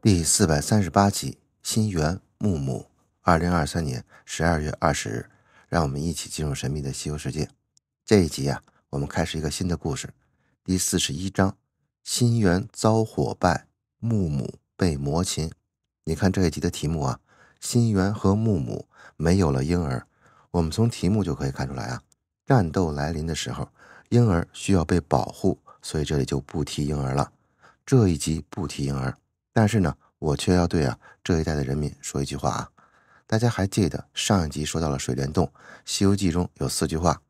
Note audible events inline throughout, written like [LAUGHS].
第四百三十八集《新猿木木》，二零二三年十二月二十日，让我们一起进入神秘的西游世界。这一集啊，我们开始一个新的故事，第四十一章《新猿遭火败，木木被魔擒》。你看这一集的题目啊，新猿和木木没有了婴儿。我们从题目就可以看出来啊，战斗来临的时候，婴儿需要被保护，所以这里就不提婴儿了。这一集不提婴儿。但是呢，我却要对啊这一代的人民说一句话啊！大家还记得上一集说到了水帘洞，《西游记》中有四句话，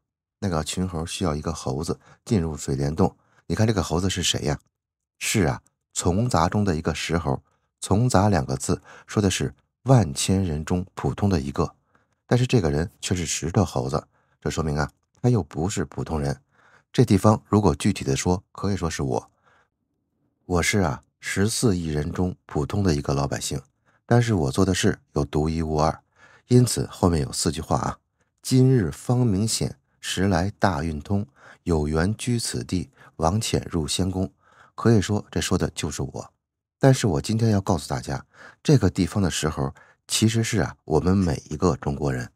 那个群猴需要一个猴子进入水帘洞。你看这个猴子是谁呀？是啊，从杂中的一个石猴。从杂两个字说的是万千人中普通的一个，但是这个人却是石头猴子，这说明啊他又不是普通人。这地方如果具体的说，可以说是我，我是啊。十四亿人中普通的一个老百姓，但是我做的事有独一无二，因此后面有四句话啊：今日方明显，时来大运通，有缘居此地，王潜入仙宫。可以说，这说的就是我。但是我今天要告诉大家，这个地方的石猴其实是啊，我们每一个中国人。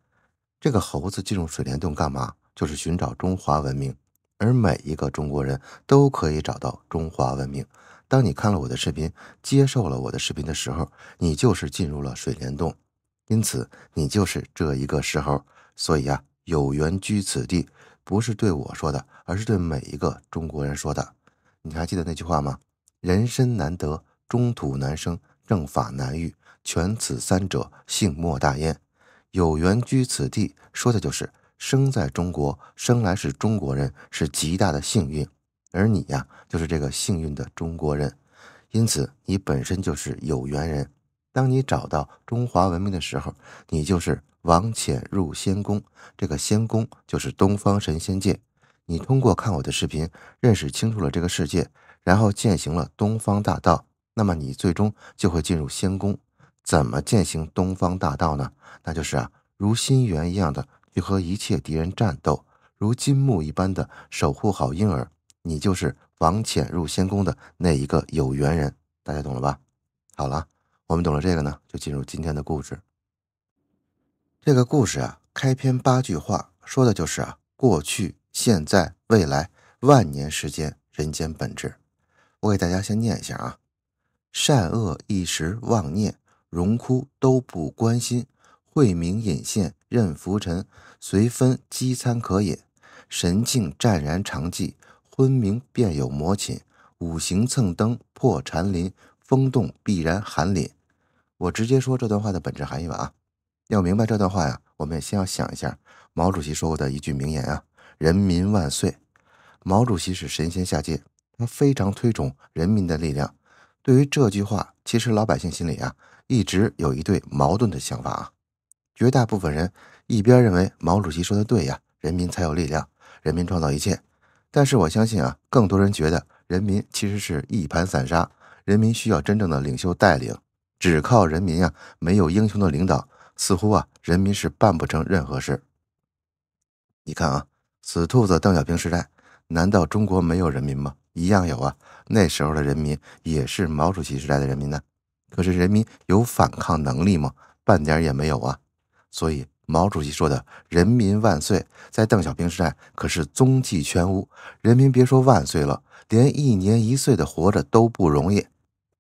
这个猴子进入水帘洞干嘛？就是寻找中华文明，而每一个中国人都可以找到中华文明。当你看了我的视频，接受了我的视频的时候，你就是进入了水帘洞，因此你就是这一个时候。所以呀，有缘居此地，不是对我说的，而是对每一个中国人说的。你还记得那句话吗？人生难得，中土难生，正法难遇，全此三者，幸莫大焉。有缘居此地，说的就是生在中国，生来是中国人，是极大的幸运。而你呀，就是这个幸运的中国人，因此你本身就是有缘人。当你找到中华文明的时候，你就是王潜入仙宫。这个仙宫就是东方神仙界。你通过看我的视频，认识清楚了这个世界，然后践行了东方大道，那么你最终就会进入仙宫。怎么践行东方大道呢？那就是啊，如心猿一样的和一切敌人战斗，如金木一般的守护好婴儿。你就是王潜入仙宫的那一个有缘人，大家懂了吧？好了，我们懂了这个呢，就进入今天的故事。这个故事啊，开篇八句话说的就是啊，过去、现在、未来，万年时间，人间本质。我给大家先念一下啊：善恶一时妄念荣枯都不关心，慧明隐现任浮沉，随分饥餐可饮；神境湛然常寂。昆明便有魔侵，五行蹭灯破禅林，风动必然寒林。我直接说这段话的本质含义吧啊！要明白这段话呀，我们也先要想一下毛主席说过的一句名言啊：“人民万岁。”毛主席是神仙下界，他非常推崇人民的力量。对于这句话，其实老百姓心里啊，一直有一对矛盾的想法啊。绝大部分人一边认为毛主席说的对呀，人民才有力量，人民创造一切。但是我相信啊，更多人觉得人民其实是一盘散沙，人民需要真正的领袖带领。只靠人民啊，没有英雄的领导，似乎啊，人民是办不成任何事。你看啊，死兔子邓小平时代，难道中国没有人民吗？一样有啊，那时候的人民也是毛主席时代的人民呢。可是人民有反抗能力吗？半点也没有啊。所以。毛主席说的“人民万岁”在邓小平时代可是踪迹全无。人民别说万岁了，连一年一岁的活着都不容易。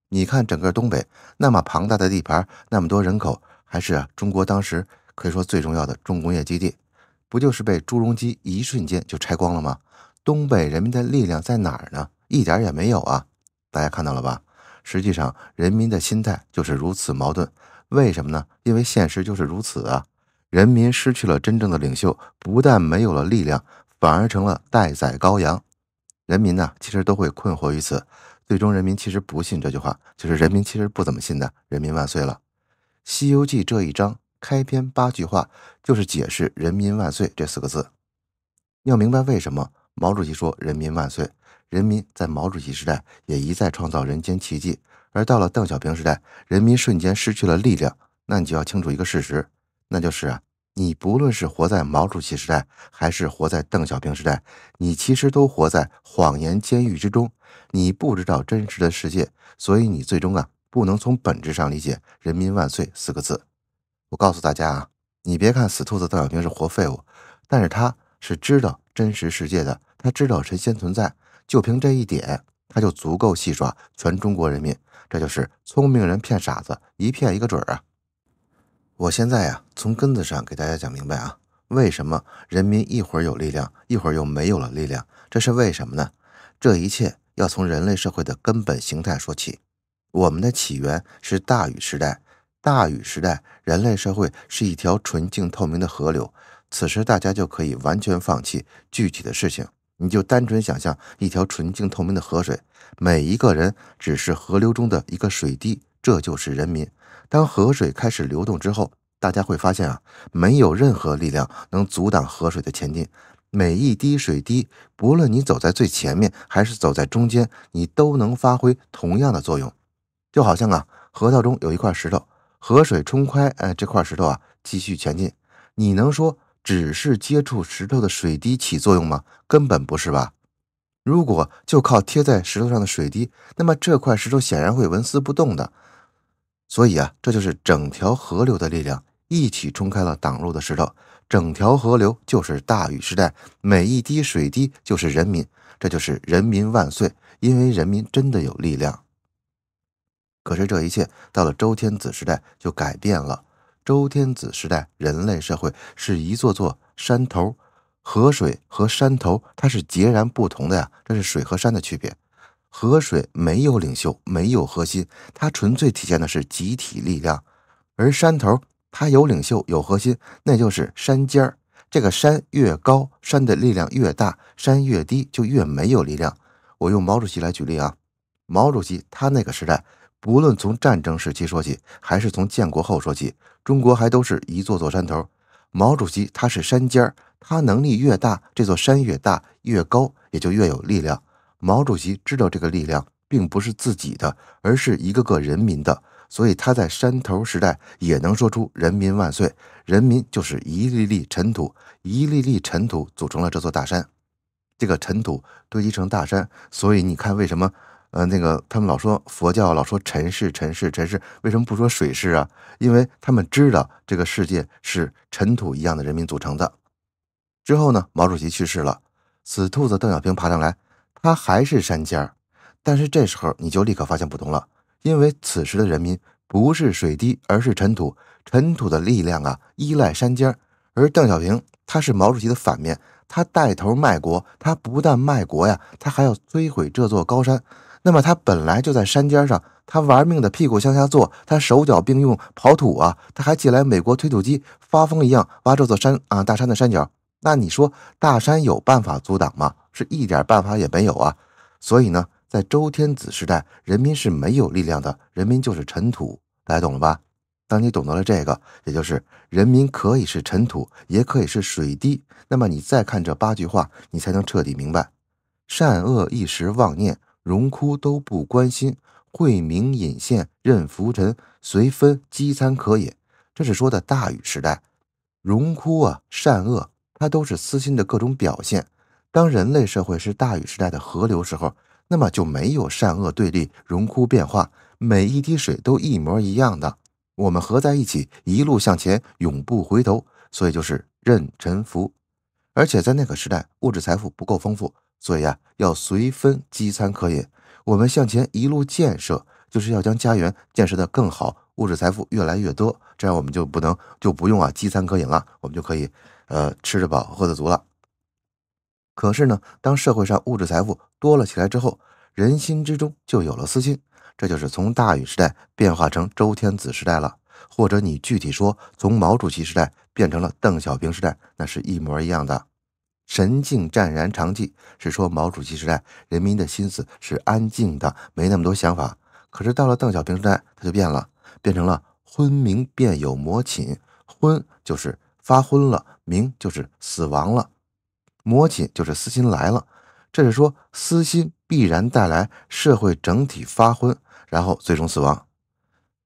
你看，整个东北那么庞大的地盘，那么多人口，还是中国当时可以说最重要的重工业基地，不就是被朱镕基一瞬间就拆光了吗？东北人民的力量在哪儿呢？一点也没有啊！大家看到了吧？实际上，人民的心态就是如此矛盾。为什么呢？因为现实就是如此啊。人民失去了真正的领袖，不但没有了力量，反而成了待宰羔羊。人民呢，其实都会困惑于此。最终，人民其实不信这句话，就是人民其实不怎么信的。人民万岁了！《西游记》这一章开篇八句话，就是解释“人民万岁”这四个字。要明白为什么毛主席说“人民万岁”，人民在毛主席时代也一再创造人间奇迹，而到了邓小平时代，人民瞬间失去了力量。那你就要清楚一个事实。那就是啊，你不论是活在毛主席时代，还是活在邓小平时代，你其实都活在谎言监狱之中。你不知道真实的世界，所以你最终啊，不能从本质上理解“人民万岁”四个字。我告诉大家啊，你别看死兔子邓小平是活废物，但是他是知道真实世界的，他知道神仙存在。就凭这一点，他就足够戏耍全中国人民。这就是聪明人骗傻子，一骗一个准儿啊。我现在呀，从根子上给大家讲明白啊，为什么人民一会儿有力量，一会儿又没有了力量，这是为什么呢？这一切要从人类社会的根本形态说起。我们的起源是大禹时代，大禹时代人类社会是一条纯净透明的河流。此时大家就可以完全放弃具体的事情，你就单纯想象一条纯净透明的河水，每一个人只是河流中的一个水滴，这就是人民。当河水开始流动之后，大家会发现啊，没有任何力量能阻挡河水的前进。每一滴水滴，不论你走在最前面，还是走在中间，你都能发挥同样的作用。就好像啊，河道中有一块石头，河水冲开，哎，这块石头啊，继续前进。你能说只是接触石头的水滴起作用吗？根本不是吧。如果就靠贴在石头上的水滴，那么这块石头显然会纹丝不动的。所以啊，这就是整条河流的力量，一起冲开了挡路的石头。整条河流就是大禹时代，每一滴水滴就是人民，这就是人民万岁，因为人民真的有力量。可是这一切到了周天子时代就改变了。周天子时代，人类社会是一座座山头，河水和山头它是截然不同的呀，这是水和山的区别。河水没有领袖，没有核心，它纯粹体现的是集体力量；而山头，它有领袖，有核心，那就是山尖儿。这个山越高，山的力量越大；山越低，就越没有力量。我用毛主席来举例啊，毛主席他那个时代，不论从战争时期说起，还是从建国后说起，中国还都是一座座山头。毛主席他是山尖儿，他能力越大，这座山越大、越高，也就越有力量。毛主席知道这个力量并不是自己的，而是一个个人民的，所以他在山头时代也能说出“人民万岁”。人民就是一粒粒尘土，一粒粒尘土组成了这座大山，这个尘土堆积成大山。所以你看，为什么呃那个他们老说佛教老说尘世尘世尘世，为什么不说水世啊？因为他们知道这个世界是尘土一样的人民组成的。之后呢，毛主席去世了，死兔子邓小平爬上来。它还是山尖儿，但是这时候你就立刻发现不同了，因为此时的人民不是水滴，而是尘土。尘土的力量啊，依赖山尖儿。而邓小平，他是毛主席的反面，他带头卖国，他不但卖国呀，他还要摧毁这座高山。那么他本来就在山尖上，他玩命的屁股向下坐，他手脚并用刨土啊，他还借来美国推土机，发疯一样挖这座山啊，大山的山脚。那你说，大山有办法阻挡吗？是一点办法也没有啊！所以呢，在周天子时代，人民是没有力量的，人民就是尘土，大家懂了吧？当你懂得了这个，也就是人民可以是尘土，也可以是水滴。那么你再看这八句话，你才能彻底明白：善恶一时妄念，荣枯都不关心；惠民隐现，任浮沉，随分饥餐可也。这是说的大禹时代，荣枯啊，善恶，它都是私心的各种表现。当人类社会是大禹时代的河流时候，那么就没有善恶对立、荣枯变化，每一滴水都一模一样的。我们合在一起，一路向前，永不回头。所以就是任沉浮。而且在那个时代，物质财富不够丰富，所以啊，要随分饥餐渴饮。我们向前一路建设，就是要将家园建设得更好，物质财富越来越多，这样我们就不能就不用啊饥餐渴饮了，我们就可以呃吃得饱，喝得足了。可是呢，当社会上物质财富多了起来之后，人心之中就有了私心，这就是从大禹时代变化成周天子时代了，或者你具体说从毛主席时代变成了邓小平时代，那是一模一样的。神静湛然常寂，是说毛主席时代人民的心思是安静的，没那么多想法。可是到了邓小平时代，他就变了，变成了昏明变有魔寝，昏就是发昏了，明就是死亡了。魔亲就是私心来了，这是说私心必然带来社会整体发昏，然后最终死亡。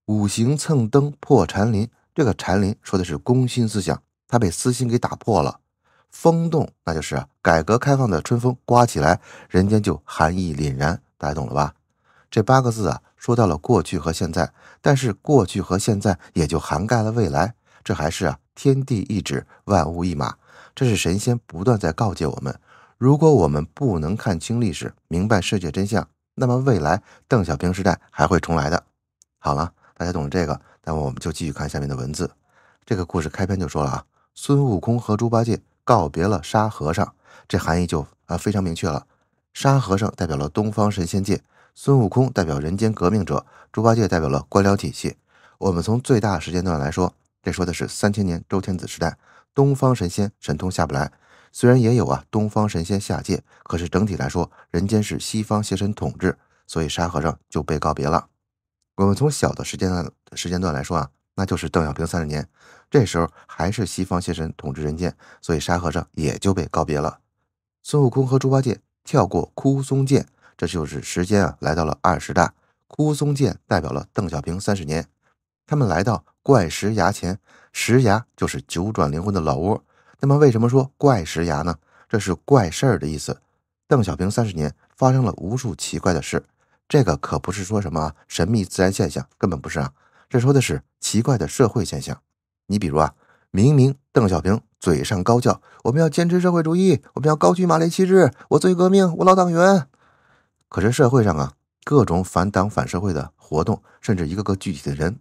五行蹭灯破禅林，这个禅林说的是攻心思想，它被私心给打破了。风动，那就是改革开放的春风刮起来，人间就寒意凛然。大家懂了吧？这八个字啊，说到了过去和现在，但是过去和现在也就涵盖了未来。这还是啊，天地一指，万物一马。这是神仙不断在告诫我们：如果我们不能看清历史，明白世界真相，那么未来邓小平时代还会重来的。好了，大家懂了这个，那么我们就继续看下面的文字。这个故事开篇就说了啊，孙悟空和猪八戒告别了沙和尚，这含义就啊非常明确了。沙和尚代表了东方神仙界，孙悟空代表人间革命者，猪八戒代表了官僚体系。我们从最大时间段来说，这说的是三千年周天子时代。东方神仙神通下不来，虽然也有啊，东方神仙下界，可是整体来说，人间是西方邪神统治，所以沙和尚就被告别了。我们从小的时间段时间段来说啊，那就是邓小平三十年，这时候还是西方邪神统治人间，所以沙和尚也就被告别了。孙悟空和猪八戒跳过枯松涧，这就是时间啊，来到了二十代枯松涧代表了邓小平三十年，他们来到。怪石崖前，石崖就是九转灵魂的老窝。那么，为什么说怪石崖呢？这是怪事儿的意思。邓小平三十年发生了无数奇怪的事，这个可不是说什么神秘自然现象，根本不是啊，这说的是奇怪的社会现象。你比如啊，明明邓小平嘴上高叫我们要坚持社会主义，我们要高举马列旗帜，我最革命，我老党员，可是社会上啊，各种反党反社会的活动，甚至一个个具体的人。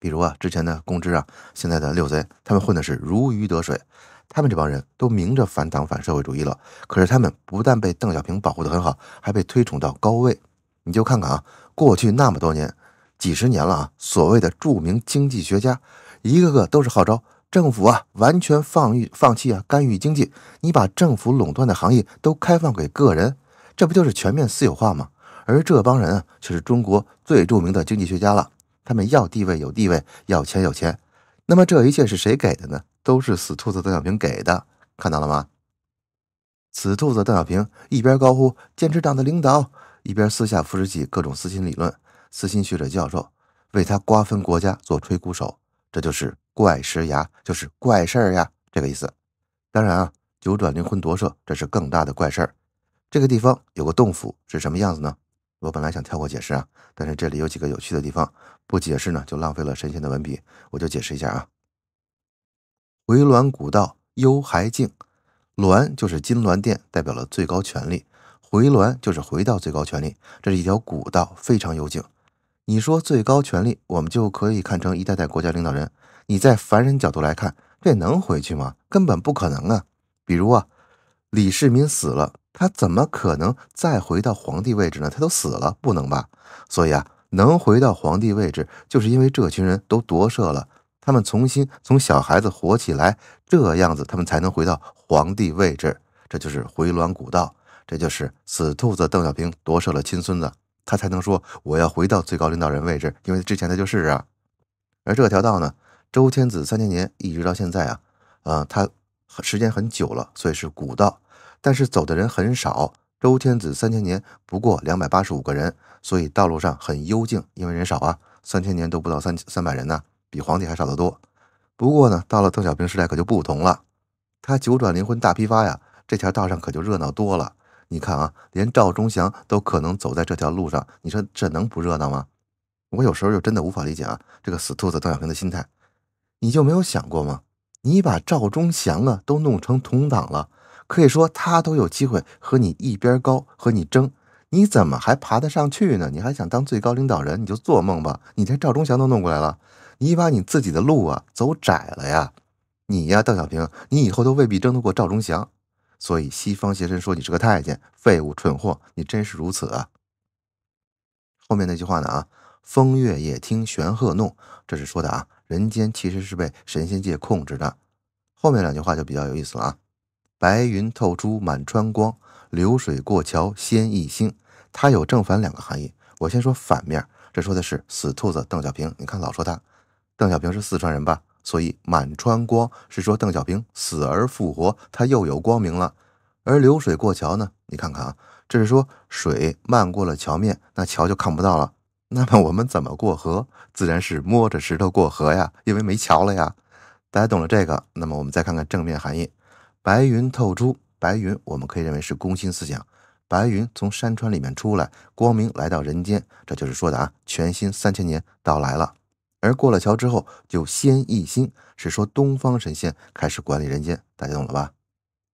比如啊，之前的公知啊，现在的六贼，他们混的是如鱼得水。他们这帮人都明着反党反社会主义了，可是他们不但被邓小平保护得很好，还被推崇到高位。你就看看啊，过去那么多年，几十年了啊，所谓的著名经济学家，一个个都是号召政府啊完全放欲放弃啊干预经济，你把政府垄断的行业都开放给个人，这不就是全面私有化吗？而这帮人啊，却是中国最著名的经济学家了。他们要地位有地位，要钱有钱，那么这一切是谁给的呢？都是死兔子邓小平给的，看到了吗？死兔子邓小平一边高呼坚持党的领导，一边私下扶持起各种私心理论、私心学者、教授，为他瓜分国家做吹鼓手。这就是怪石崖，就是怪事儿呀，这个意思。当然啊，九转灵魂夺舍这是更大的怪事儿。这个地方有个洞府是什么样子呢？我本来想跳过解释啊，但是这里有几个有趣的地方，不解释呢就浪费了神仙的文笔，我就解释一下啊。回銮古道幽还静，銮就是金銮殿，代表了最高权力，回銮就是回到最高权力。这是一条古道，非常幽静。你说最高权力，我们就可以看成一代代国家领导人。你在凡人角度来看，这能回去吗？根本不可能啊。比如啊，李世民死了。他怎么可能再回到皇帝位置呢？他都死了，不能吧？所以啊，能回到皇帝位置，就是因为这群人都夺舍了，他们重新从小孩子活起来，这样子他们才能回到皇帝位置。这就是回銮古道，这就是死兔子邓小平夺舍了亲孙子，他才能说我要回到最高领导人位置，因为之前他就是啊。而这条道呢，周天子三千年一直到现在啊，呃，他时间很久了，所以是古道。但是走的人很少，周天子三千年不过两百八十五个人，所以道路上很幽静，因为人少啊，三千年都不到三三百人呢，比皇帝还少得多。不过呢，到了邓小平时代可就不同了，他九转灵魂大批发呀，这条道上可就热闹多了。你看啊，连赵忠祥都可能走在这条路上，你说这能不热闹吗？我有时候就真的无法理解啊，这个死兔子邓小平的心态，你就没有想过吗？你把赵忠祥啊都弄成同党了。可以说他都有机会和你一边高和你争，你怎么还爬得上去呢？你还想当最高领导人？你就做梦吧！你连赵忠祥都弄过来了，你把你自己的路啊走窄了呀！你呀，邓小平，你以后都未必争得过赵忠祥。所以西方邪神说你是个太监、废物、蠢货，你真是如此啊！后面那句话呢？啊，风月也听玄鹤弄，这是说的啊，人间其实是被神仙界控制的。后面两句话就比较有意思了啊。白云透珠满川光，流水过桥先一星。它有正反两个含义。我先说反面，这说的是死兔子邓小平。你看老说他，邓小平是四川人吧？所以满川光是说邓小平死而复活，他又有光明了。而流水过桥呢？你看看啊，这是说水漫过了桥面，那桥就看不到了。那么我们怎么过河？自然是摸着石头过河呀，因为没桥了呀。大家懂了这个，那么我们再看看正面含义。白云透出，白云我们可以认为是攻心思想。白云从山川里面出来，光明来到人间，这就是说的啊，全新三千年到来了。而过了桥之后，就仙一心，是说东方神仙开始管理人间，大家懂了吧？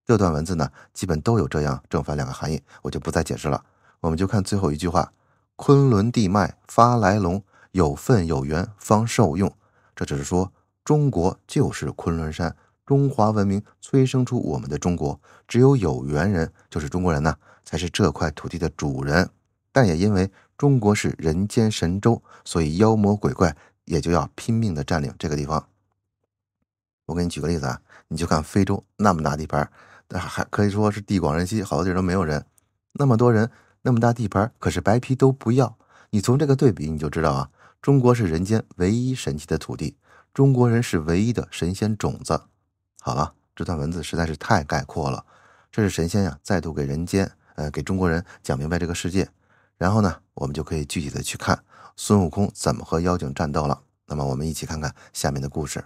这段文字呢，基本都有这样正反两个含义，我就不再解释了。我们就看最后一句话：昆仑地脉发来龙，有份有缘方受用。这只是说中国就是昆仑山。中华文明催生出我们的中国，只有有缘人，就是中国人呢，才是这块土地的主人。但也因为中国是人间神州，所以妖魔鬼怪也就要拼命的占领这个地方。我给你举个例子啊，你就看非洲那么大地盘，还还可以说是地广人稀，好多地儿都没有人。那么多人，那么大地盘，可是白皮都不要。你从这个对比你就知道啊，中国是人间唯一神奇的土地，中国人是唯一的神仙种子。好了，这段文字实在是太概括了。这是神仙呀，再度给人间，呃，给中国人讲明白这个世界。然后呢，我们就可以具体的去看孙悟空怎么和妖精战斗了。那么，我们一起看看下面的故事。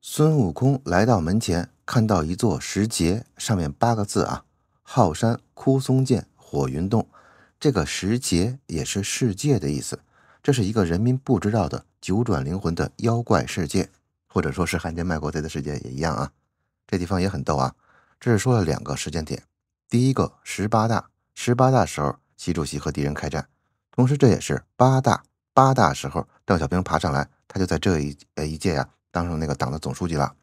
孙悟空来到门前，看到一座石碣，上面八个字啊：“号山枯松涧，火云洞”。这个石碣也是世界的意思。这是一个人民不知道的九转灵魂的妖怪世界。或者说是汉奸卖国贼的世界也一样啊，这地方也很逗啊。这是说了两个时间点，第一个十八大，十八大时候，习主席和敌人开战，同时这也是八大，八大时候，邓小平爬上来，他就在这一呃一届呀当上那个党的总书记了。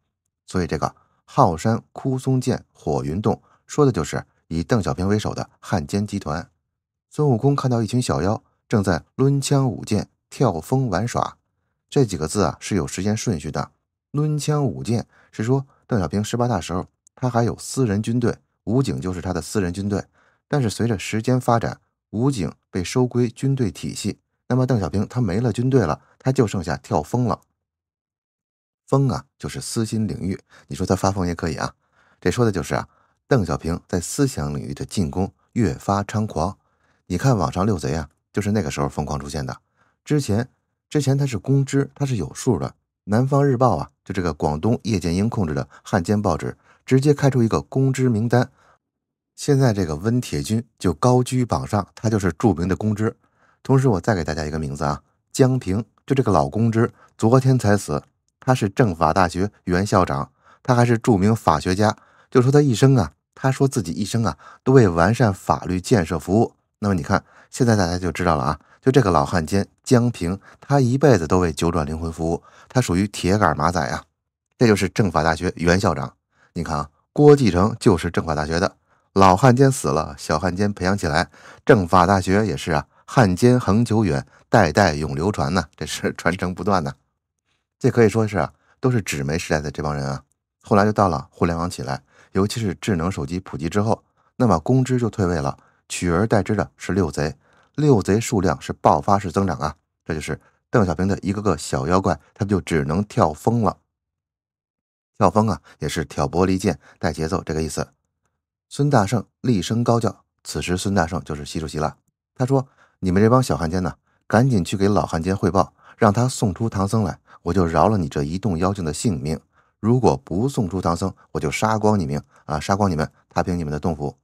所以这个浩山枯松涧火云洞说的就是以邓小平为首的汉奸集团。孙悟空看到一群小妖正在抡枪舞剑、跳风玩耍，这几个字啊是有时间顺序的。抡枪舞剑是说邓小平十八大时候，他还有私人军队，武警就是他的私人军队。但是随着时间发展，武警被收归军队体系，那么邓小平他没了军队了，他就剩下跳疯了。风啊，就是私心领域。你说他发疯也可以啊，这说的就是啊，邓小平在思想领域的进攻越发猖狂。你看网上六贼啊，就是那个时候疯狂出现的。之前之前他是公知，他是有数的。南方日报啊，就这个广东叶剑英控制的汉奸报纸，直接开出一个公知名单。现在这个温铁军就高居榜上，他就是著名的公知。同时，我再给大家一个名字啊，江平，就这个老公知，昨天才死。他是政法大学原校长，他还是著名法学家。就说他一生啊，他说自己一生啊，都为完善法律建设服务。那么你看，现在大家就知道了啊。就这个老汉奸江平，他一辈子都为九转灵魂服务，他属于铁杆马仔啊。这就是政法大学原校长，你看啊，郭继承就是政法大学的老汉奸死了，小汉奸培养起来，政法大学也是啊，汉奸恒久远，代代永流传呢，这是 [LAUGHS] 传承不断呐。这可以说是啊，都是纸媒时代的这帮人啊，后来就到了互联网起来，尤其是智能手机普及之后，那么公知就退位了，取而代之的是六贼。六贼数量是爆发式增长啊！这就是邓小平的一个个小妖怪，他们就只能跳风了。跳风啊，也是挑拨离间、带节奏这个意思。孙大圣厉声高叫：“此时孙大圣就是习主席了。”他说：“你们这帮小汉奸呢，赶紧去给老汉奸汇报，让他送出唐僧来，我就饶了你这一洞妖精的性命。如果不送出唐僧，我就杀光你们啊，杀光你们，踏平你们的洞府。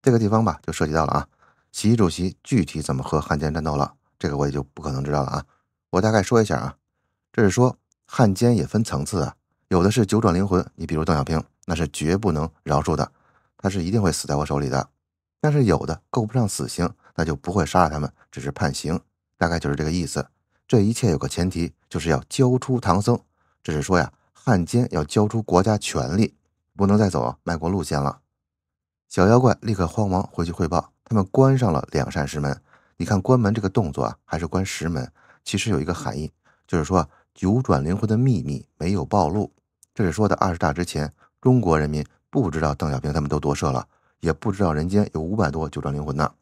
这个地方吧，就涉及到了啊。”习主席具体怎么和汉奸战斗了？这个我也就不可能知道了啊！我大概说一下啊，这是说汉奸也分层次啊，有的是九转灵魂，你比如邓小平，那是绝不能饶恕的，他是一定会死在我手里的。但是有的够不上死刑，那就不会杀了他们，只是判刑，大概就是这个意思。这一切有个前提，就是要交出唐僧，这是说呀，汉奸要交出国家权力，不能再走卖国路线了。小妖怪立刻慌忙回去汇报。他们关上了两扇石门，你看关门这个动作啊，还是关石门，其实有一个含义，就是说九转灵魂的秘密没有暴露。这是说的二十大之前，中国人民不知道邓小平他们都夺舍了，也不知道人间有五百多九转灵魂呢。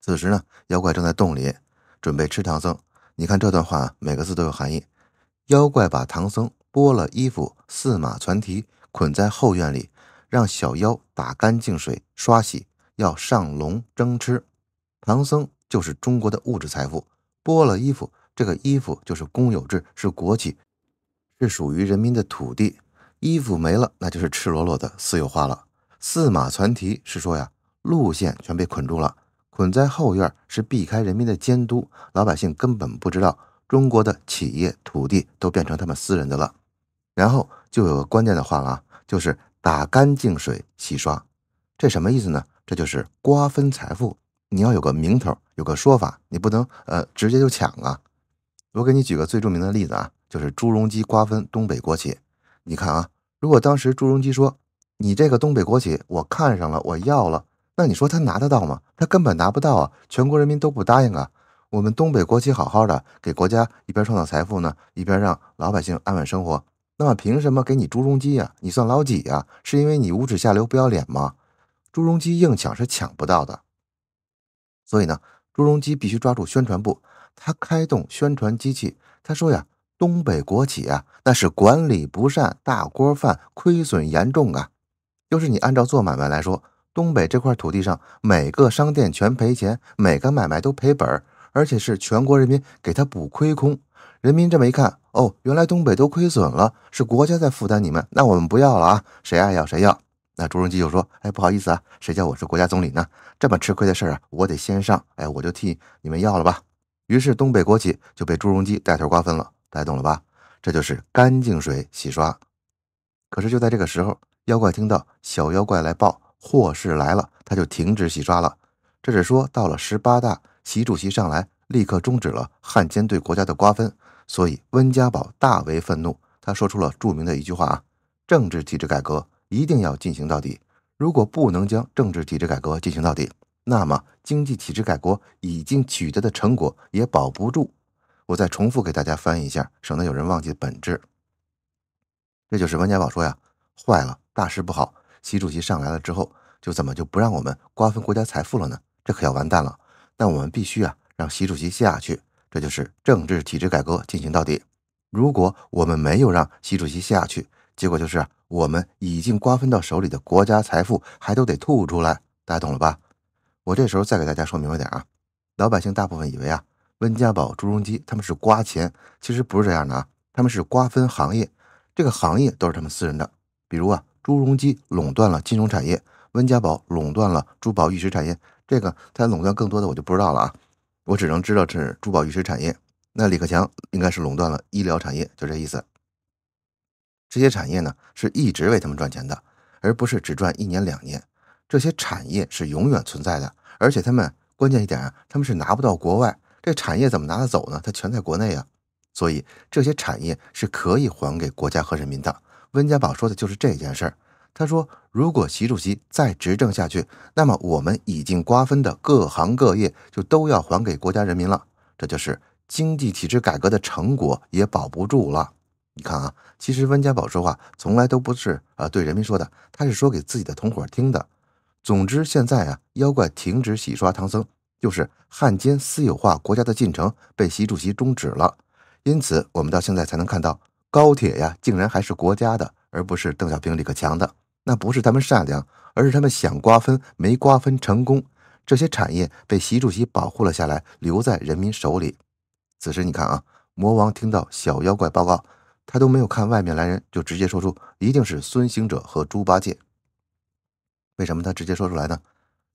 此时呢，妖怪正在洞里准备吃唐僧。你看这段话，每个字都有含义。妖怪把唐僧剥了衣服，四马攒蹄捆在后院里，让小妖打干净水刷洗。要上笼蒸吃，唐僧就是中国的物质财富。剥了衣服，这个衣服就是公有制，是国企，是属于人民的土地。衣服没了，那就是赤裸裸的私有化了。四马攒蹄是说呀，路线全被捆住了，捆在后院是避开人民的监督，老百姓根本不知道中国的企业、土地都变成他们私人的了。然后就有个关键的话了啊，就是打干净水洗刷，这什么意思呢？这就是瓜分财富，你要有个名头，有个说法，你不能呃直接就抢啊！我给你举个最著名的例子啊，就是朱镕基瓜分东北国企。你看啊，如果当时朱镕基说：“你这个东北国企，我看上了，我要了。”那你说他拿得到吗？他根本拿不到啊！全国人民都不答应啊！我们东北国企好好的，给国家一边创造财富呢，一边让老百姓安稳生活。那么凭什么给你朱镕基呀？你算老几呀？是因为你无耻下流、不要脸吗？朱镕基硬抢是抢不到的，所以呢，朱镕基必须抓住宣传部，他开动宣传机器。他说呀：“东北国企啊，那是管理不善，大锅饭，亏损严重啊。要是你按照做买卖来说，东北这块土地上每个商店全赔钱，每个买卖都赔本，而且是全国人民给他补亏空。人民这么一看，哦，原来东北都亏损了，是国家在负担你们，那我们不要了啊，谁爱要谁要。”那朱镕基就说：“哎，不好意思啊，谁叫我是国家总理呢？这么吃亏的事啊，我得先上。哎，我就替你们要了吧。”于是东北国企就被朱镕基带头瓜分了，大家懂了吧？这就是干净水洗刷。可是就在这个时候，妖怪听到小妖怪来报祸事来了，他就停止洗刷了。这是说到了十八大，习主席上来立刻终止了汉奸对国家的瓜分。所以温家宝大为愤怒，他说出了著名的一句话啊：“政治体制改革。”一定要进行到底。如果不能将政治体制改革进行到底，那么经济体制改革已经取得的成果也保不住。我再重复给大家翻译一下，省得有人忘记本质。这就是温家宝说呀，坏了，大事不好！习主席上来了之后，就怎么就不让我们瓜分国家财富了呢？这可要完蛋了。但我们必须啊，让习主席下去。这就是政治体制改革进行到底。如果我们没有让习主席下去，结果就是。我们已经瓜分到手里的国家财富，还都得吐出来，大家懂了吧？我这时候再给大家说明白点啊，老百姓大部分以为啊，温家宝、朱镕基他们是瓜钱，其实不是这样的啊，他们是瓜分行业，这个行业都是他们私人的。比如啊，朱镕基垄断了金融产业，温家宝垄断了珠宝玉石产业，这个他垄断更多的我就不知道了啊，我只能知道是珠宝玉石产业。那李克强应该是垄断了医疗产业，就这意思。这些产业呢，是一直为他们赚钱的，而不是只赚一年两年。这些产业是永远存在的，而且他们关键一点啊，他们是拿不到国外。这产业怎么拿得走呢？它全在国内啊。所以这些产业是可以还给国家和人民的。温家宝说的就是这件事儿。他说，如果习主席再执政下去，那么我们已经瓜分的各行各业就都要还给国家人民了。这就是经济体制改革的成果也保不住了。你看啊，其实温家宝说话从来都不是啊对人民说的，他是说给自己的同伙听的。总之，现在啊，妖怪停止洗刷唐僧，就是汉奸私有化国家的进程被习主席终止了。因此，我们到现在才能看到高铁呀，竟然还是国家的，而不是邓小平、李克强的。那不是他们善良，而是他们想瓜分没瓜分成功，这些产业被习主席保护了下来，留在人民手里。此时你看啊，魔王听到小妖怪报告。他都没有看外面来人，就直接说出一定是孙行者和猪八戒。为什么他直接说出来呢？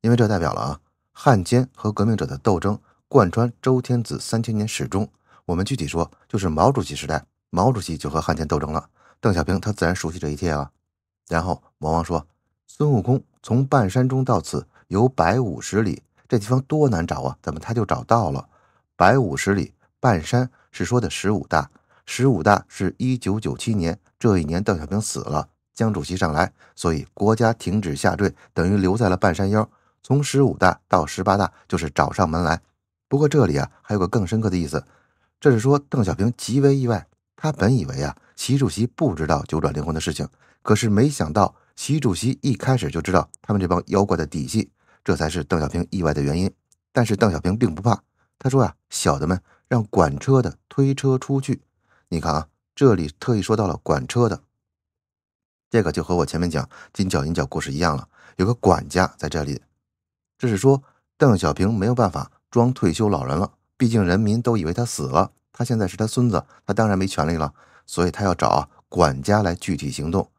因为这代表了啊，汉奸和革命者的斗争贯穿周天子三千年始终。我们具体说，就是毛主席时代，毛主席就和汉奸斗争了。邓小平他自然熟悉这一切了。然后魔王说：“孙悟空从半山中到此有百五十里，这地方多难找啊！怎么他就找到了？百五十里半山是说的十五大。”十五大是一九九七年，这一年邓小平死了，江主席上来，所以国家停止下坠，等于留在了半山腰。从十五大到十八大就是找上门来。不过这里啊还有个更深刻的意思，这是说邓小平极为意外，他本以为啊，习主席不知道九转灵魂的事情，可是没想到习主席一开始就知道他们这帮妖怪的底细，这才是邓小平意外的原因。但是邓小平并不怕，他说啊，小的们让管车的推车出去。你看啊，这里特意说到了管车的，这个就和我前面讲金角银角故事一样了。有个管家在这里，这是说邓小平没有办法装退休老人了，毕竟人民都以为他死了。他现在是他孙子，他当然没权利了，所以他要找管家来具体行动。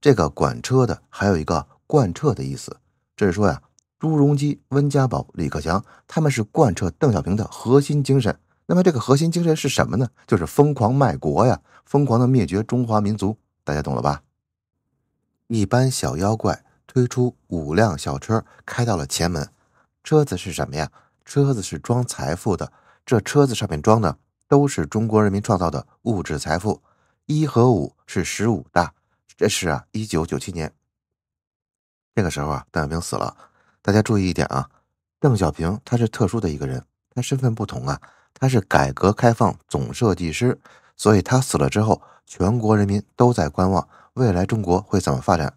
这个管车的还有一个贯彻的意思，这是说呀，朱镕基、温家宝、李克强他们是贯彻邓小平的核心精神。那么这个核心精神是什么呢？就是疯狂卖国呀，疯狂的灭绝中华民族，大家懂了吧？一般小妖怪推出五辆小车，开到了前门。车子是什么呀？车子是装财富的。这车子上面装的都是中国人民创造的物质财富。一和五是十五大，这是啊，一九九七年。这个时候啊，邓小平死了。大家注意一点啊，邓小平他是特殊的一个人，他身份不同啊。他是改革开放总设计师，所以他死了之后，全国人民都在观望未来中国会怎么发展。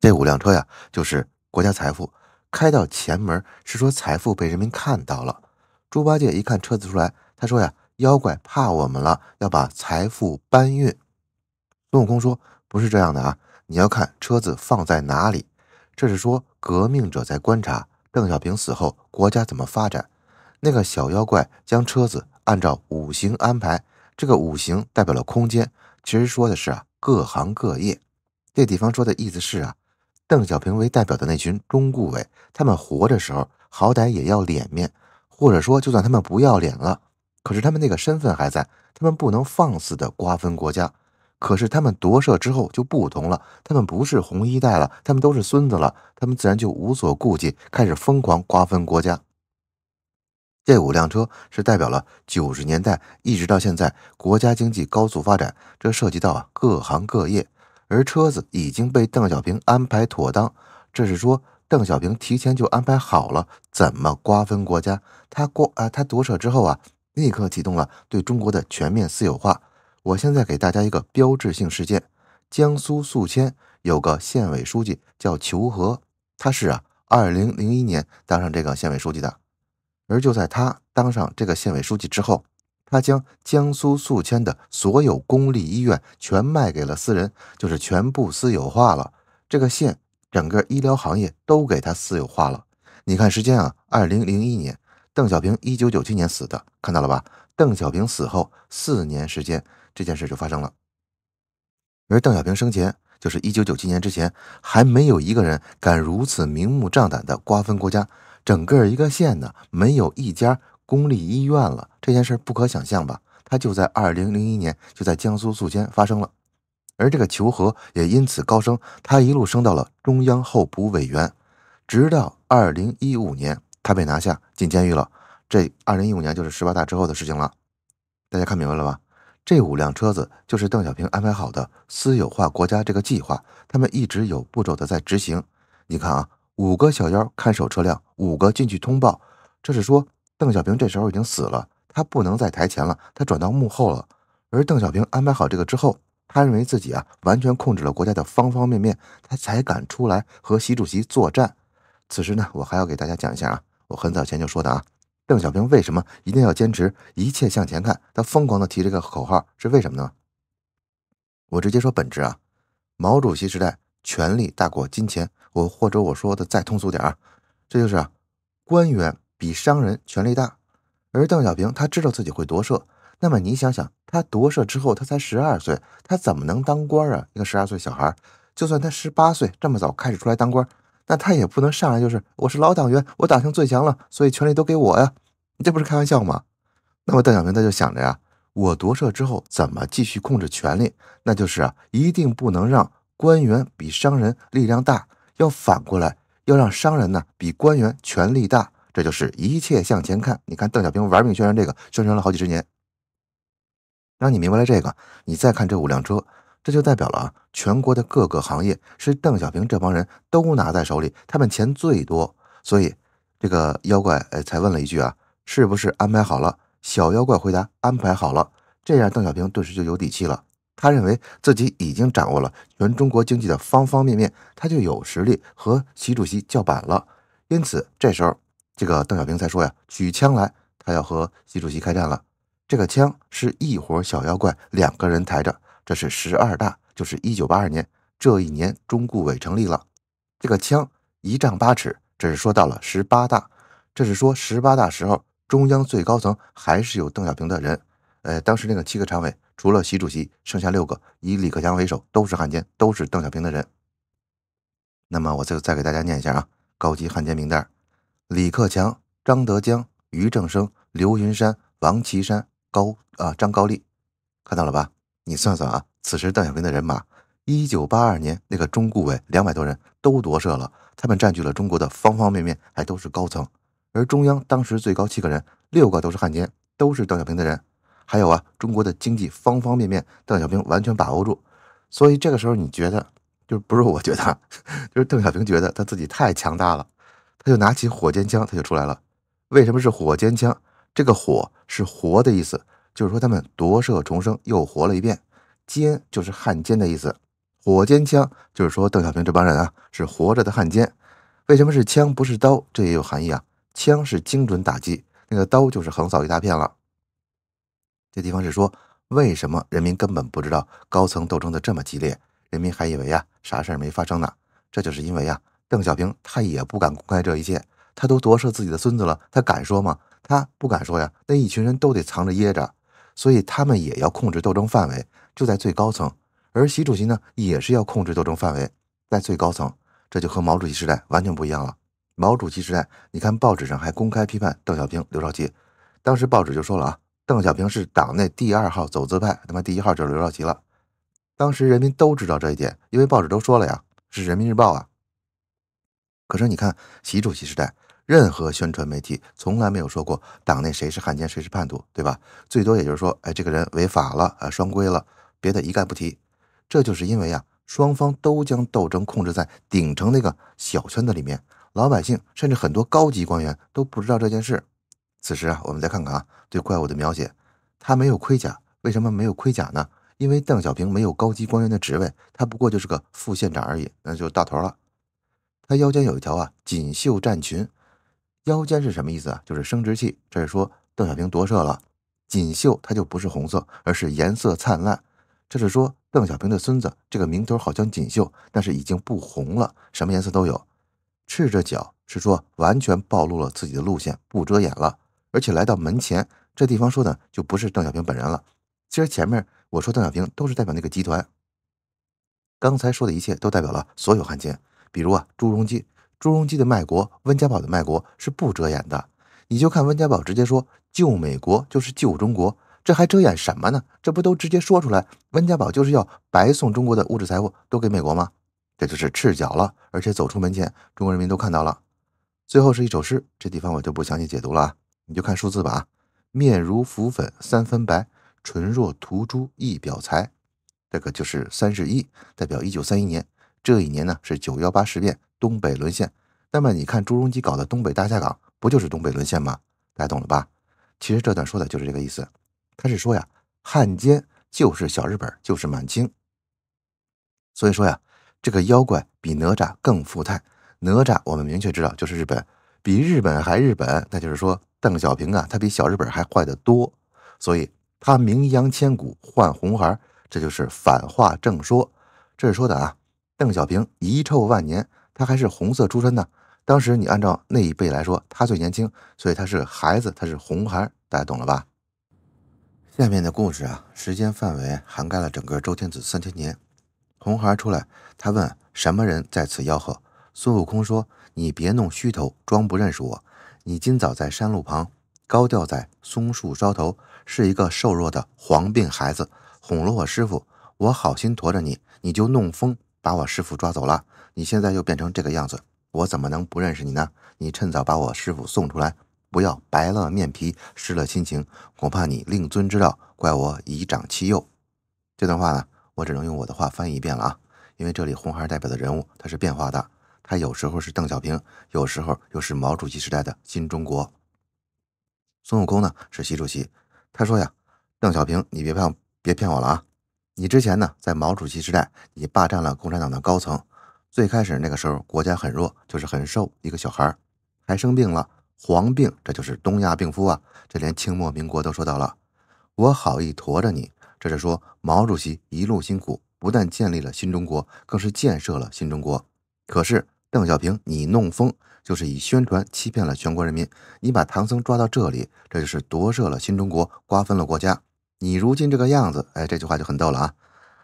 这五辆车呀，就是国家财富，开到前门是说财富被人民看到了。猪八戒一看车子出来，他说呀：“妖怪怕我们了，要把财富搬运。”孙悟空说：“不是这样的啊，你要看车子放在哪里，这是说革命者在观察邓小平死后国家怎么发展。”那个小妖怪将车子按照五行安排，这个五行代表了空间，其实说的是啊，各行各业。这地方说的意思是啊，邓小平为代表的那群中顾委，他们活着时候好歹也要脸面，或者说就算他们不要脸了，可是他们那个身份还在，他们不能放肆的瓜分国家。可是他们夺舍之后就不同了，他们不是红一代了，他们都是孙子了，他们自然就无所顾忌，开始疯狂瓜分国家。这五辆车是代表了九十年代一直到现在国家经济高速发展，这涉及到啊各行各业，而车子已经被邓小平安排妥当。这是说邓小平提前就安排好了怎么瓜分国家。他过啊，他夺舍之后啊，立刻启动了对中国的全面私有化。我现在给大家一个标志性事件：江苏宿迁有个县委书记叫仇和，他是啊，二零零一年当上这个县委书记的。而就在他当上这个县委书记之后，他将江苏宿迁的所有公立医院全卖给了私人，就是全部私有化了。这个县整个医疗行业都给他私有化了。你看时间啊，二零零一年，邓小平一九九七年死的，看到了吧？邓小平死后四年时间，这件事就发生了。而邓小平生前，就是一九九七年之前，还没有一个人敢如此明目张胆地瓜分国家。整个一个县呢，没有一家公立医院了，这件事不可想象吧？它就在二零零一年，就在江苏宿迁发生了，而这个求和也因此高升，他一路升到了中央候补委员，直到二零一五年，他被拿下进监狱了。这二零一五年就是十八大之后的事情了，大家看明白了吧？这五辆车子就是邓小平安排好的私有化国家这个计划，他们一直有步骤的在执行。你看啊。五个小妖看守车辆，五个进去通报。这是说邓小平这时候已经死了，他不能在台前了，他转到幕后了。而邓小平安排好这个之后，他认为自己啊完全控制了国家的方方面面，他才敢出来和习主席作战。此时呢，我还要给大家讲一下啊，我很早前就说的啊，邓小平为什么一定要坚持一切向前看？他疯狂的提这个口号是为什么呢？我直接说本质啊，毛主席时代权力大过金钱。我或者我说的再通俗点啊，这就是啊，官员比商人权力大，而邓小平他知道自己会夺舍，那么你想想，他夺舍之后，他才十二岁，他怎么能当官啊？一个十二岁小孩，就算他十八岁，这么早开始出来当官，那他也不能上来就是我是老党员，我党性最强了，所以权力都给我呀，你这不是开玩笑吗？那么邓小平他就想着呀，我夺舍之后怎么继续控制权力？那就是啊，一定不能让官员比商人力量大。要反过来，要让商人呢比官员权力大，这就是一切向前看。你看邓小平玩命宣传这个，宣传了好几十年。让你明白了这个，你再看这五辆车，这就代表了啊，全国的各个行业是邓小平这帮人都拿在手里，他们钱最多，所以这个妖怪才问了一句啊，是不是安排好了？小妖怪回答：安排好了。这样邓小平顿时就有底气了。他认为自己已经掌握了全中国经济的方方面面，他就有实力和习主席叫板了。因此，这时候这个邓小平才说呀：“取枪来，他要和习主席开战了。”这个枪是一伙小妖怪两个人抬着，这是十二大，就是一九八二年这一年，中顾委成立了。这个枪一丈八尺，这是说到了十八大，这是说十八大时候中央最高层还是有邓小平的人。呃，当时那个七个常委。除了习主席，剩下六个以李克强为首，都是汉奸，都是邓小平的人。那么我就再给大家念一下啊，高级汉奸名单：李克强、张德江、于正声、刘云山、王岐山、高啊张高丽。看到了吧？你算算啊，此时邓小平的人马，一九八二年那个中顾委两百多人都夺舍了，他们占据了中国的方方面面，还都是高层。而中央当时最高七个人，六个都是汉奸，都是邓小平的人。还有啊，中国的经济方方面面，邓小平完全把握住。所以这个时候，你觉得就不是我觉得，[LAUGHS] 就是邓小平觉得他自己太强大了，他就拿起火尖枪，他就出来了。为什么是火尖枪？这个火是活的意思，就是说他们夺舍重生，又活了一遍。尖就是汉奸的意思，火尖枪就是说邓小平这帮人啊是活着的汉奸。为什么是枪不是刀？这也有含义啊，枪是精准打击，那个刀就是横扫一大片了。这地方是说，为什么人民根本不知道高层斗争的这么激烈？人民还以为啊，啥事儿没发生呢。这就是因为啊，邓小平他也不敢公开这一切，他都夺舍自己的孙子了，他敢说吗？他不敢说呀。那一群人都得藏着掖着，所以他们也要控制斗争范围，就在最高层。而习主席呢，也是要控制斗争范围，在最高层。这就和毛主席时代完全不一样了。毛主席时代，你看报纸上还公开批判邓小平、刘少奇，当时报纸就说了啊。邓小平是党内第二号走资派，他妈第一号就是刘少奇了。当时人民都知道这一点，因为报纸都说了呀，是《人民日报》啊。可是你看，习主席时代，任何宣传媒体从来没有说过党内谁是汉奸、谁是叛徒，对吧？最多也就是说，哎，这个人违法了啊，双规了，别的一概不提。这就是因为啊，双方都将斗争控制在顶层那个小圈子里面，老百姓甚至很多高级官员都不知道这件事。此时啊，我们再看看啊，对怪物的描写，他没有盔甲，为什么没有盔甲呢？因为邓小平没有高级官员的职位，他不过就是个副县长而已，那就到头了。他腰间有一条啊锦绣战裙，腰间是什么意思啊？就是生殖器。这是说邓小平夺舍了锦绣，它就不是红色，而是颜色灿烂。这是说邓小平的孙子，这个名头好像锦绣，但是已经不红了，什么颜色都有。赤着脚是说完全暴露了自己的路线，不遮掩了。而且来到门前这地方说的就不是邓小平本人了。其实前面我说邓小平都是代表那个集团，刚才说的一切都代表了所有汉奸，比如啊朱镕基、朱镕基的卖国、温家宝的卖国是不遮掩的。你就看温家宝直接说救美国就是救中国，这还遮掩什么呢？这不都直接说出来？温家宝就是要白送中国的物质财富都给美国吗？这就是赤脚了。而且走出门前，中国人民都看到了。最后是一首诗，这地方我就不详细解读了啊。你就看数字吧啊，面如浮粉三分白，唇若涂朱一表才，这个就是三十一，代表一九三一年。这一年呢是九幺八事变，东北沦陷。那么你看朱镕基搞的东北大下岗，不就是东北沦陷吗？大家懂了吧？其实这段说的就是这个意思。他是说呀，汉奸就是小日本，就是满清。所以说呀，这个妖怪比哪吒更富态。哪吒我们明确知道就是日本，比日本还日本，那就是说。邓小平啊，他比小日本还坏得多，所以他名扬千古，换红孩儿，这就是反话正说。这是说的啊，邓小平遗臭万年，他还是红色出身呢。当时你按照那一辈来说，他最年轻，所以他是孩子，他是红孩儿，大家懂了吧？下面的故事啊，时间范围涵盖了整个周天子三千年。红孩儿出来，他问什么人在此吆喝？孙悟空说：“你别弄虚头，装不认识我。”你今早在山路旁，高吊在松树梢头，是一个瘦弱的黄病孩子，哄了我师傅。我好心驮着你，你就弄疯把我师傅抓走了。你现在又变成这个样子，我怎么能不认识你呢？你趁早把我师傅送出来，不要白了面皮，失了亲情。恐怕你令尊知道，怪我以长欺幼。这段话呢，我只能用我的话翻译一遍了啊，因为这里红孩代表的人物他是变化的。他有时候是邓小平，有时候又是毛主席时代的新中国。孙悟空呢是习主席，他说呀：“邓小平，你别骗别骗我了啊！你之前呢在毛主席时代，你霸占了共产党的高层。最开始那个时候，国家很弱，就是很瘦一个小孩，还生病了，黄病，这就是东亚病夫啊！这连清末民国都说到了。我好意驮着你，这是说毛主席一路辛苦，不但建立了新中国，更是建设了新中国。可是，邓小平，你弄疯就是以宣传欺骗了全国人民。你把唐僧抓到这里，这就是夺舍了新中国，瓜分了国家。你如今这个样子，哎，这句话就很逗了啊！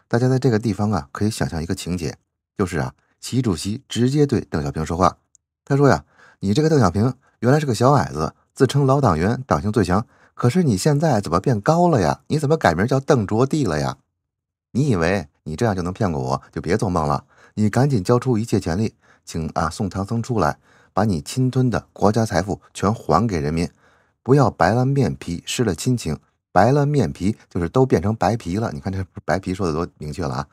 大家在这个地方啊，可以想象一个情节，就是啊，习主席直接对邓小平说话，他说呀：“你这个邓小平，原来是个小矮子，自称老党员，党性最强。可是你现在怎么变高了呀？你怎么改名叫邓卓棣了呀？你以为你这样就能骗过我？就别做梦了！你赶紧交出一切权力。”请啊，送唐僧出来，把你侵吞的国家财富全还给人民，不要白了面皮，失了亲情。白了面皮就是都变成白皮了。你看这白皮说的多明确了啊！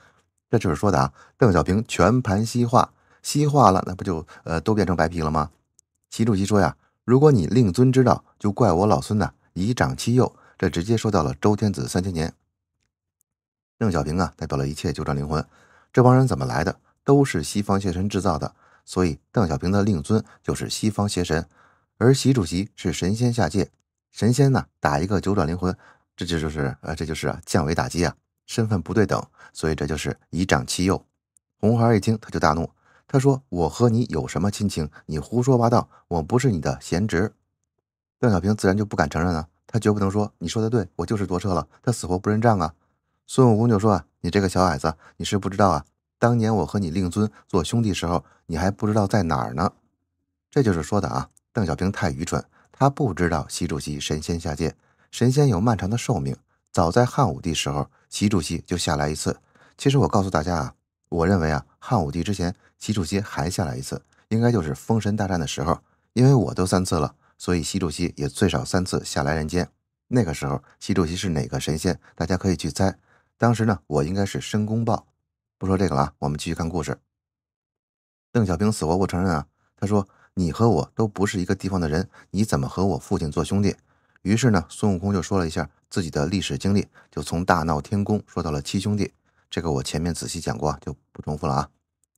这就是说的啊，邓小平全盘西化，西化了，那不就呃都变成白皮了吗？习主席说呀，如果你令尊知道，就怪我老孙呐，以长欺幼。这直接说到了周天子三千年。邓小平啊，代表了一切旧账灵魂。这帮人怎么来的？都是西方邪神制造的，所以邓小平的令尊就是西方邪神，而习主席是神仙下界。神仙呢，打一个九转灵魂，这就就是呃，这就是降维打击啊，身份不对等，所以这就是以长欺幼。红孩一听，他就大怒，他说：“我和你有什么亲情？你胡说八道！我不是你的贤侄。”邓小平自然就不敢承认了，他绝不能说你说的对，我就是夺车了。他死活不认账啊。孙悟空就说：“啊，你这个小矮子，你是不知道啊。”当年我和你令尊做兄弟时候，你还不知道在哪儿呢。这就是说的啊，邓小平太愚蠢，他不知道习主席神仙下界。神仙有漫长的寿命，早在汉武帝时候，习主席就下来一次。其实我告诉大家啊，我认为啊，汉武帝之前，习主席还下来一次，应该就是封神大战的时候。因为我都三次了，所以习主席也最少三次下来人间。那个时候，习主席是哪个神仙？大家可以去猜。当时呢，我应该是申公豹。不说这个了啊，我们继续看故事。邓小平死活不承认啊，他说：“你和我都不是一个地方的人，你怎么和我父亲做兄弟？”于是呢，孙悟空就说了一下自己的历史经历，就从大闹天宫说到了七兄弟。这个我前面仔细讲过，就不重复了啊。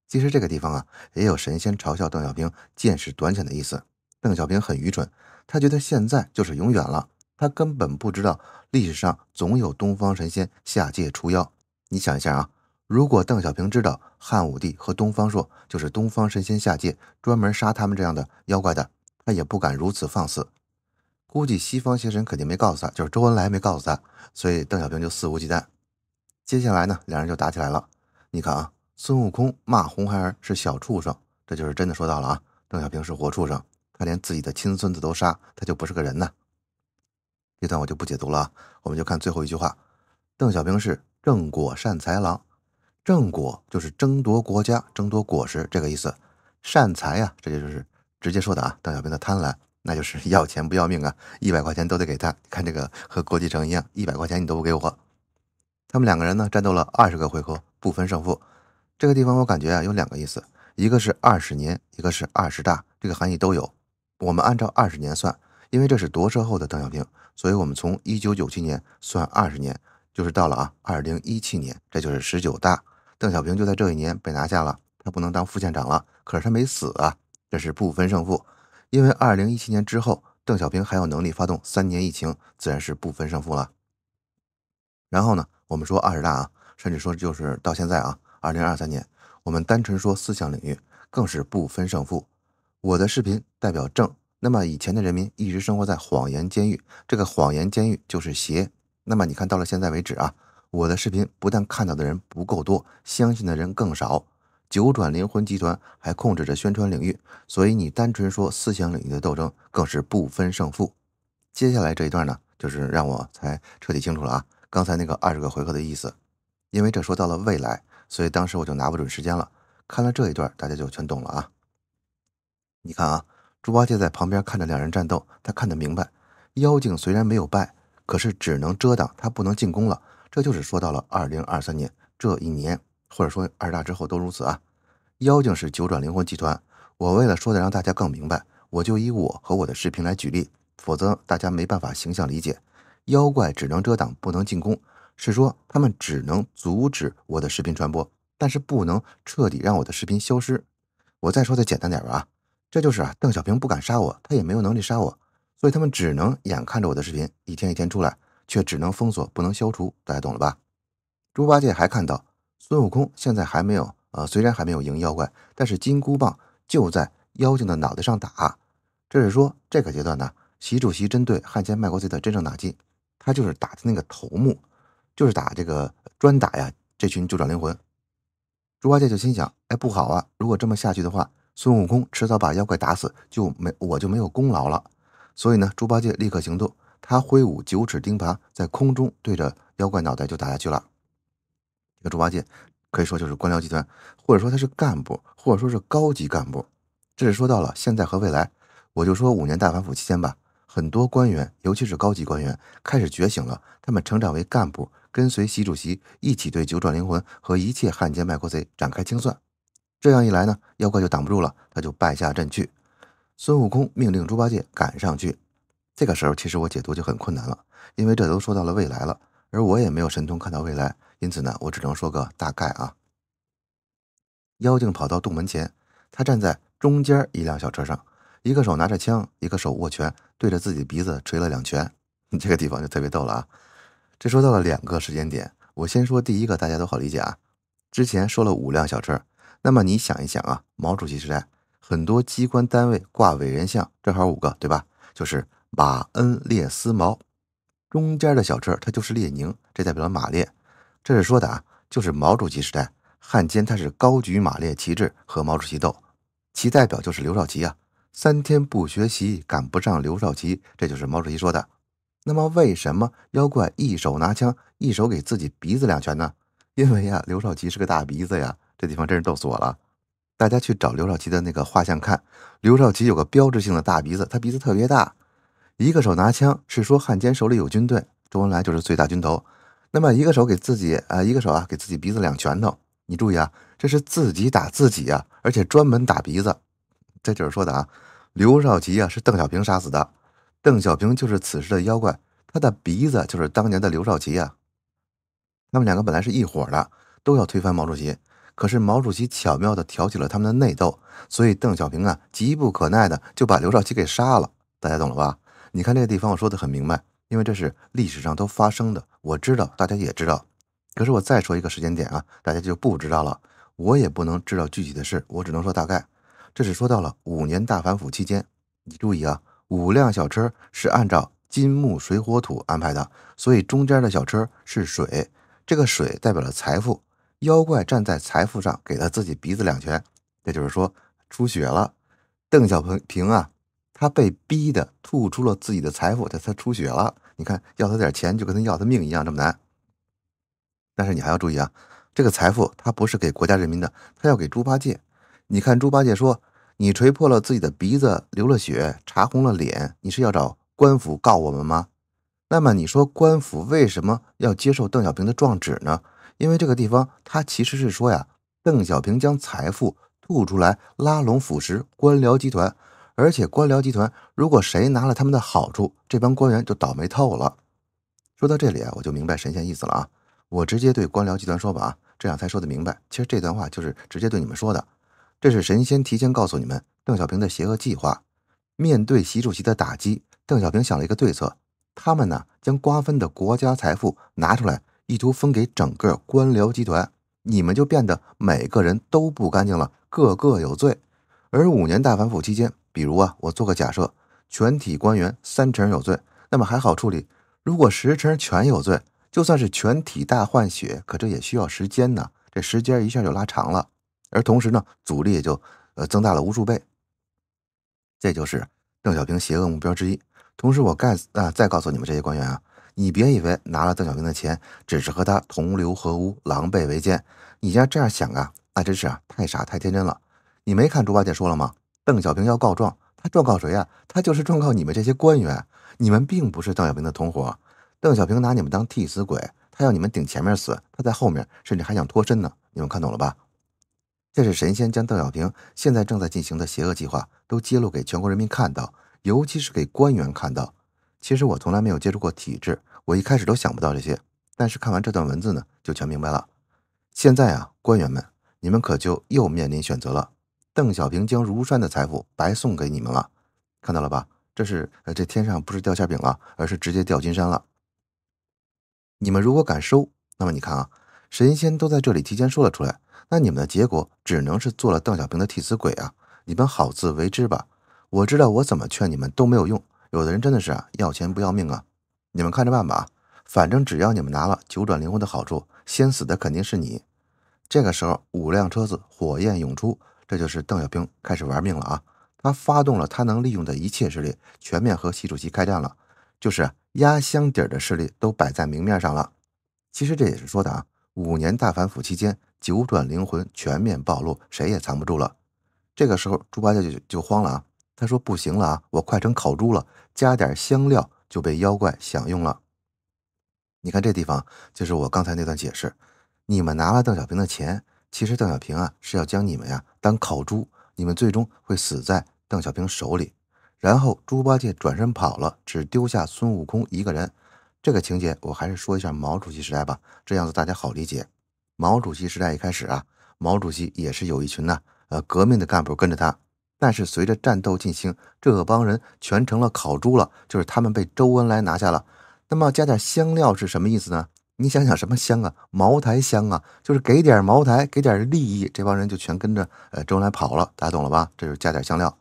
其实这个地方啊，也有神仙嘲笑邓小平见识短浅的意思。邓小平很愚蠢，他觉得现在就是永远了，他根本不知道历史上总有东方神仙下界除妖。你想一下啊。如果邓小平知道汉武帝和东方朔就是东方神仙下界专门杀他们这样的妖怪的，他也不敢如此放肆。估计西方邪神肯定没告诉他，就是周恩来没告诉他，所以邓小平就肆无忌惮。接下来呢，两人就打起来了。你看啊，孙悟空骂红孩儿是小畜生，这就是真的说到了啊。邓小平是活畜生，他连自己的亲孙子都杀，他就不是个人呐。这段我就不解读了啊，我们就看最后一句话：邓小平是正果善财郎。正果就是争夺国家、争夺果实这个意思，善财啊，这就就是直接说的啊。邓小平的贪婪，那就是要钱不要命啊，[LAUGHS] 一百块钱都得给他。你看这个和郭继承一样，一百块钱你都不给我。他们两个人呢，战斗了二十个回合不分胜负。这个地方我感觉啊，有两个意思，一个是二十年，一个是二十大，这个含义都有。我们按照二十年算，因为这是夺舍后的邓小平，所以我们从一九九七年算二十年。就是到了啊，二零一七年，这就是十九大，邓小平就在这一年被拿下了，他不能当副县长了。可是他没死啊，这是不分胜负。因为二零一七年之后，邓小平还有能力发动三年疫情，自然是不分胜负了。然后呢，我们说二十大啊，甚至说就是到现在啊，二零二三年，我们单纯说思想领域更是不分胜负。我的视频代表正，那么以前的人民一直生活在谎言监狱，这个谎言监狱就是邪。那么你看到了现在为止啊，我的视频不但看到的人不够多，相信的人更少。九转灵魂集团还控制着宣传领域，所以你单纯说思想领域的斗争更是不分胜负。接下来这一段呢，就是让我才彻底清楚了啊，刚才那个二十个回合的意思，因为这说到了未来，所以当时我就拿不准时间了。看了这一段，大家就全懂了啊。你看啊，猪八戒在旁边看着两人战斗，他看得明白。妖精虽然没有败。可是只能遮挡，他不能进攻了。这就是说到了二零二三年这一年，或者说二大之后都如此啊。妖精是九转灵魂集团。我为了说的让大家更明白，我就以我和我的视频来举例，否则大家没办法形象理解。妖怪只能遮挡，不能进攻，是说他们只能阻止我的视频传播，但是不能彻底让我的视频消失。我再说的简单点吧，啊，这就是啊，邓小平不敢杀我，他也没有能力杀我。所以他们只能眼看着我的视频一天一天出来，却只能封锁不能消除，大家懂了吧？猪八戒还看到孙悟空现在还没有，呃，虽然还没有赢妖怪，但是金箍棒就在妖精的脑袋上打。这是说这个阶段呢，习主席针对汉奸卖国贼的真正打击，他就是打的那个头目，就是打这个专打呀这群九转灵魂。猪八戒就心想：哎，不好啊！如果这么下去的话，孙悟空迟早把妖怪打死，就没我就没有功劳了。所以呢，猪八戒立刻行动，他挥舞九齿钉耙，在空中对着妖怪脑袋就打下去了。这猪八戒可以说就是官僚集团，或者说他是干部，或者说是高级干部。这是说到了现在和未来，我就说五年大反腐期间吧，很多官员，尤其是高级官员开始觉醒了，他们成长为干部，跟随习主席一起对九转灵魂和一切汉奸卖国贼展开清算。这样一来呢，妖怪就挡不住了，他就败下阵去。孙悟空命令猪八戒赶上去。这个时候，其实我解读就很困难了，因为这都说到了未来了，而我也没有神通看到未来，因此呢，我只能说个大概啊。妖精跑到洞门前，他站在中间一辆小车上，一个手拿着枪，一个手握拳，对着自己鼻子捶了两拳。[LAUGHS] 这个地方就特别逗了啊。这说到了两个时间点，我先说第一个，大家都好理解啊。之前说了五辆小车，那么你想一想啊，毛主席时代。很多机关单位挂委员像，正好五个，对吧？就是马恩列斯毛，中间的小车它就是列宁，这代表了马列。这是说的啊，就是毛主席时代，汉奸他是高举马列旗帜和毛主席斗，其代表就是刘少奇啊。三天不学习赶不上刘少奇，这就是毛主席说的。那么为什么妖怪一手拿枪，一手给自己鼻子两拳呢？因为呀，刘少奇是个大鼻子呀，这地方真是逗死我了。大家去找刘少奇的那个画像看，刘少奇有个标志性的大鼻子，他鼻子特别大。一个手拿枪是说汉奸手里有军队，周恩来就是最大军头。那么一个手给自己啊，一个手啊给自己鼻子两拳头，你注意啊，这是自己打自己啊，而且专门打鼻子。这就是说的啊，刘少奇啊是邓小平杀死的，邓小平就是此时的妖怪，他的鼻子就是当年的刘少奇啊。那么两个本来是一伙的，都要推翻毛主席。可是毛主席巧妙地挑起了他们的内斗，所以邓小平啊急不可耐的就把刘少奇给杀了，大家懂了吧？你看这个地方我说的很明白，因为这是历史上都发生的，我知道，大家也知道。可是我再说一个时间点啊，大家就不知道了，我也不能知道具体的事，我只能说大概。这是说到了五年大反腐期间，你注意啊，五辆小车是按照金木水火土安排的，所以中间的小车是水，这个水代表了财富。妖怪站在财富上给了自己鼻子两拳，也就是说出血了。邓小平平啊，他被逼的吐出了自己的财富，他他出血了。你看，要他点钱就跟他要他命一样这么难。但是你还要注意啊，这个财富他不是给国家人民的，他要给猪八戒。你看猪八戒说：“你锤破了自己的鼻子，流了血，查红了脸，你是要找官府告我们吗？”那么你说官府为什么要接受邓小平的状纸呢？因为这个地方，他其实是说呀，邓小平将财富吐出来，拉拢腐蚀官僚集团，而且官僚集团如果谁拿了他们的好处，这帮官员就倒霉透了。说到这里啊，我就明白神仙意思了啊，我直接对官僚集团说吧啊，这样才说的明白。其实这段话就是直接对你们说的，这是神仙提前告诉你们邓小平的邪恶计划。面对习主席的打击，邓小平想了一个对策，他们呢将瓜分的国家财富拿出来。意图分给整个官僚集团，你们就变得每个人都不干净了，个个有罪。而五年大反腐期间，比如啊，我做个假设，全体官员三成有罪，那么还好处理；如果十成全有罪，就算是全体大换血，可这也需要时间呢，这时间一下就拉长了。而同时呢，阻力也就呃增大了无数倍。这就是邓小平邪恶目标之一。同时，我 g 啊，再告诉你们这些官员啊。你别以为拿了邓小平的钱，只是和他同流合污、狼狈为奸。你家这样想啊，那真是啊，太傻太天真了。你没看猪八戒说了吗？邓小平要告状，他状告谁呀？他就是状告你们这些官员。你们并不是邓小平的同伙。邓小平拿你们当替死鬼，他要你们顶前面死，他在后面甚至还想脱身呢。你们看懂了吧？这是神仙将邓小平现在正在进行的邪恶计划都揭露给全国人民看到，尤其是给官员看到。其实我从来没有接触过体制。我一开始都想不到这些，但是看完这段文字呢，就全明白了。现在啊，官员们，你们可就又面临选择了。邓小平将如山的财富白送给你们了，看到了吧？这是呃，这天上不是掉馅饼了，而是直接掉金山了。你们如果敢收，那么你看啊，神仙都在这里提前说了出来，那你们的结果只能是做了邓小平的替死鬼啊！你们好自为之吧。我知道我怎么劝你们都没有用，有的人真的是啊，要钱不要命啊。你们看着办吧，反正只要你们拿了九转灵魂的好处，先死的肯定是你。这个时候，五辆车子火焰涌出，这就是邓小平开始玩命了啊！他发动了他能利用的一切势力，全面和习主席开战了，就是压箱底儿的势力都摆在明面上了。其实这也是说的啊，五年大反腐期间，九转灵魂全面暴露，谁也藏不住了。这个时候，猪八戒就就慌了啊，他说：“不行了啊，我快成烤猪了，加点香料。”就被妖怪享用了。你看这地方，就是我刚才那段解释。你们拿了邓小平的钱，其实邓小平啊是要将你们呀当烤猪，你们最终会死在邓小平手里。然后猪八戒转身跑了，只丢下孙悟空一个人。这个情节我还是说一下毛主席时代吧，这样子大家好理解。毛主席时代一开始啊，毛主席也是有一群呢呃革命的干部跟着他。但是随着战斗进行，这帮人全成了烤猪了，就是他们被周恩来拿下了。那么加点香料是什么意思呢？你想想什么香啊，茅台香啊，就是给点茅台，给点利益，这帮人就全跟着呃周恩来跑了。大家懂了吧？这就是加点香料。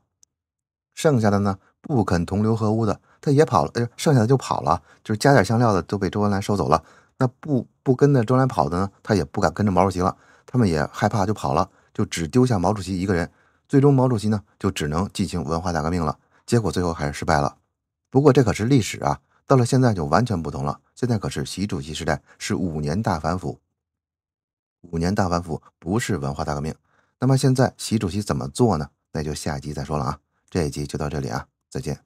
剩下的呢，不肯同流合污的，他也跑了。哎，剩下的就跑了，就是加点香料的都被周恩来收走了。那不不跟着周恩来跑的呢，他也不敢跟着毛主席了，他们也害怕就跑了，就只丢下毛主席一个人。最终，毛主席呢就只能进行文化大革命了，结果最后还是失败了。不过这可是历史啊，到了现在就完全不同了。现在可是习主席时代，是五年大反腐，五年大反腐不是文化大革命。那么现在习主席怎么做呢？那就下集再说了啊。这一集就到这里啊，再见。